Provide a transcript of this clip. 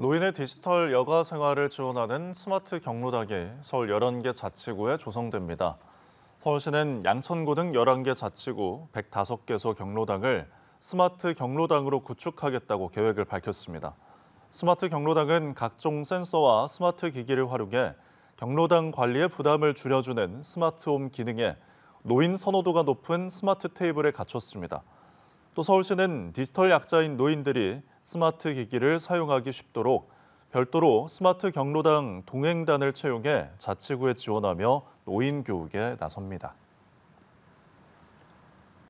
노인의 디지털 여가 생활을 지원하는 스마트 경로당이 서울 11개 자치구에 조성됩니다. 서울시는 양천구 등 11개 자치구 105개소 경로당을 스마트 경로당으로 구축하겠다고 계획을 밝혔습니다. 스마트 경로당은 각종 센서와 스마트 기기를 활용해 경로당 관리의 부담을 줄여주는 스마트홈 기능에 노인 선호도가 높은 스마트 테이블을 갖췄습니다. 또 서울시는 디지털 약자인 노인들이 스마트 기기를 사용하기 쉽도록 별도로 스마트 경로당 동행단을 채용해 자치구에 지원하며 노인 교육에 나섭니다.